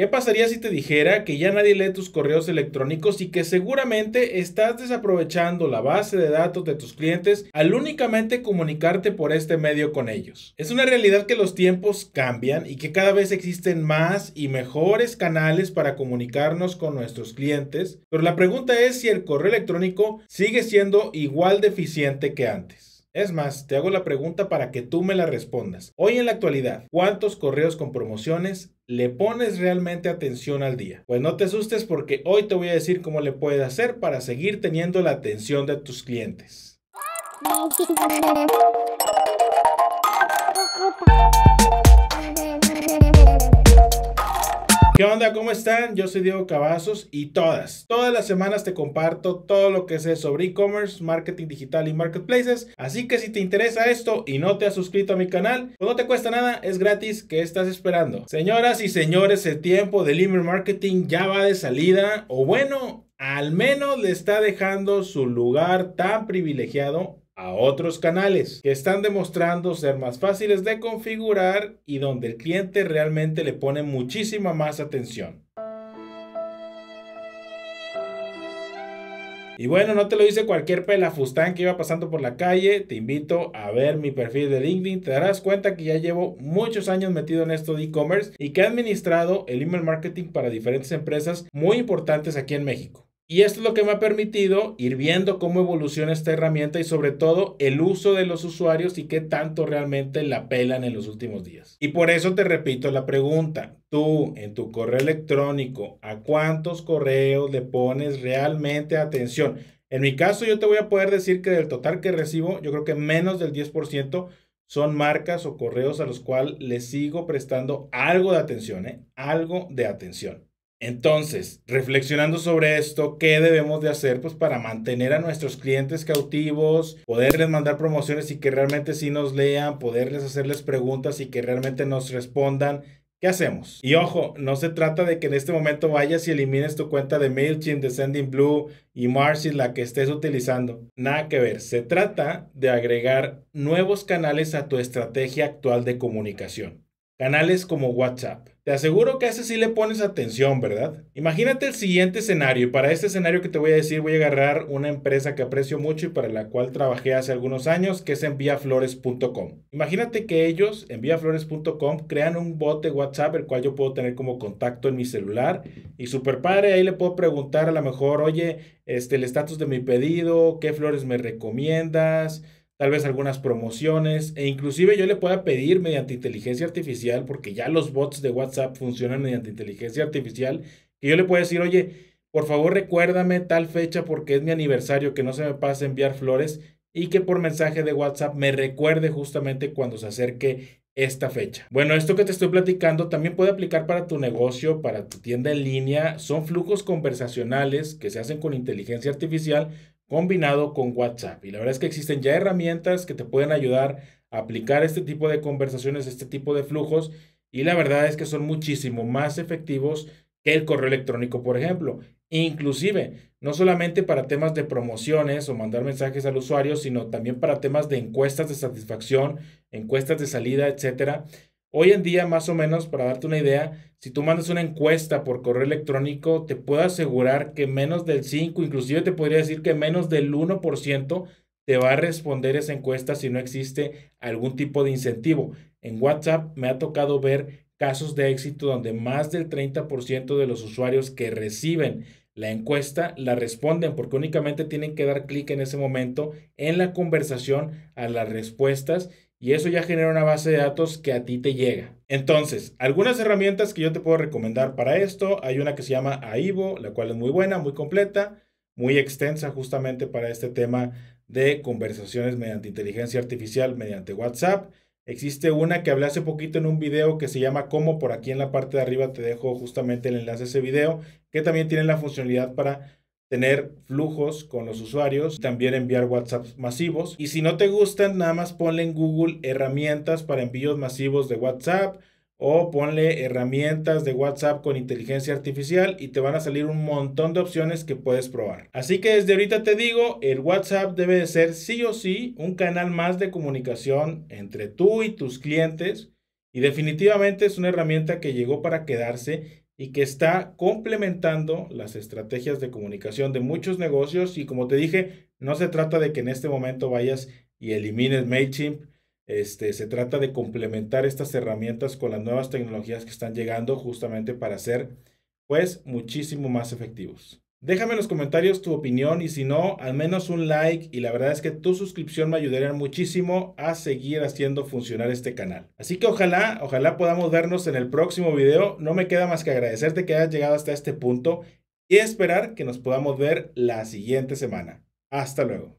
¿Qué pasaría si te dijera que ya nadie lee tus correos electrónicos y que seguramente estás desaprovechando la base de datos de tus clientes al únicamente comunicarte por este medio con ellos? Es una realidad que los tiempos cambian y que cada vez existen más y mejores canales para comunicarnos con nuestros clientes, pero la pregunta es si el correo electrónico sigue siendo igual de eficiente que antes. Es más, te hago la pregunta para que tú me la respondas. Hoy en la actualidad, ¿cuántos correos con promociones le pones realmente atención al día? Pues no te asustes porque hoy te voy a decir cómo le puedes hacer para seguir teniendo la atención de tus clientes. ¿Qué onda? ¿Cómo están? Yo soy Diego Cavazos y todas, todas las semanas te comparto todo lo que sé sobre e-commerce, marketing digital y marketplaces. Así que si te interesa esto y no te has suscrito a mi canal, pues no te cuesta nada, es gratis, ¿qué estás esperando? Señoras y señores, el tiempo del email marketing ya va de salida, o bueno, al menos le está dejando su lugar tan privilegiado a otros canales que están demostrando ser más fáciles de configurar y donde el cliente realmente le pone muchísima más atención. Y bueno, no te lo dice cualquier pelafustán que iba pasando por la calle. Te invito a ver mi perfil de LinkedIn. Te darás cuenta que ya llevo muchos años metido en esto de e-commerce y que he administrado el email marketing para diferentes empresas muy importantes aquí en México. Y esto es lo que me ha permitido ir viendo cómo evoluciona esta herramienta y sobre todo el uso de los usuarios y qué tanto realmente la pelan en los últimos días. Y por eso te repito la pregunta, tú en tu correo electrónico, ¿a cuántos correos le pones realmente atención? En mi caso yo te voy a poder decir que del total que recibo, yo creo que menos del 10% son marcas o correos a los cuales les sigo prestando algo de atención, ¿eh? algo de atención. Entonces, reflexionando sobre esto, ¿qué debemos de hacer pues, para mantener a nuestros clientes cautivos, poderles mandar promociones y que realmente sí nos lean, poderles hacerles preguntas y que realmente nos respondan? ¿Qué hacemos? Y ojo, no se trata de que en este momento vayas y elimines tu cuenta de MailChimp, de Blue y Marcy, la que estés utilizando. Nada que ver. Se trata de agregar nuevos canales a tu estrategia actual de comunicación canales como WhatsApp. Te aseguro que a ese sí le pones atención, ¿verdad? Imagínate el siguiente escenario, y para este escenario que te voy a decir voy a agarrar una empresa que aprecio mucho y para la cual trabajé hace algunos años, que es enviaflores.com. Imagínate que ellos, enviaflores.com, crean un bot de WhatsApp el cual yo puedo tener como contacto en mi celular y super padre, ahí le puedo preguntar a lo mejor, oye, este, el estatus de mi pedido, qué flores me recomiendas, tal vez algunas promociones e inclusive yo le pueda pedir mediante inteligencia artificial, porque ya los bots de WhatsApp funcionan mediante inteligencia artificial, que yo le pueda decir, oye, por favor recuérdame tal fecha porque es mi aniversario, que no se me pase enviar flores y que por mensaje de WhatsApp me recuerde justamente cuando se acerque esta fecha. Bueno, esto que te estoy platicando también puede aplicar para tu negocio, para tu tienda en línea. Son flujos conversacionales que se hacen con inteligencia artificial combinado con WhatsApp. Y la verdad es que existen ya herramientas que te pueden ayudar a aplicar este tipo de conversaciones, este tipo de flujos, y la verdad es que son muchísimo más efectivos que el correo electrónico, por ejemplo. Inclusive, no solamente para temas de promociones o mandar mensajes al usuario, sino también para temas de encuestas de satisfacción, encuestas de salida, etcétera. Hoy en día, más o menos, para darte una idea, si tú mandas una encuesta por correo electrónico, te puedo asegurar que menos del 5, inclusive te podría decir que menos del 1% te va a responder esa encuesta si no existe algún tipo de incentivo. En WhatsApp me ha tocado ver casos de éxito donde más del 30% de los usuarios que reciben la encuesta la responden porque únicamente tienen que dar clic en ese momento en la conversación a las respuestas y eso ya genera una base de datos que a ti te llega. Entonces, algunas herramientas que yo te puedo recomendar para esto, hay una que se llama AIBO, la cual es muy buena, muy completa, muy extensa justamente para este tema de conversaciones mediante inteligencia artificial, mediante WhatsApp. Existe una que hablé hace poquito en un video que se llama Como por aquí en la parte de arriba te dejo justamente el enlace a ese video, que también tiene la funcionalidad para tener flujos con los usuarios, también enviar WhatsApp masivos. Y si no te gustan, nada más ponle en Google herramientas para envíos masivos de WhatsApp o ponle herramientas de WhatsApp con inteligencia artificial y te van a salir un montón de opciones que puedes probar. Así que desde ahorita te digo, el WhatsApp debe de ser sí o sí un canal más de comunicación entre tú y tus clientes y definitivamente es una herramienta que llegó para quedarse y que está complementando las estrategias de comunicación de muchos negocios. Y como te dije, no se trata de que en este momento vayas y elimines MailChimp. Este, se trata de complementar estas herramientas con las nuevas tecnologías que están llegando justamente para ser pues muchísimo más efectivos. Déjame en los comentarios tu opinión y si no, al menos un like y la verdad es que tu suscripción me ayudaría muchísimo a seguir haciendo funcionar este canal. Así que ojalá, ojalá podamos vernos en el próximo video. No me queda más que agradecerte que hayas llegado hasta este punto y esperar que nos podamos ver la siguiente semana. Hasta luego.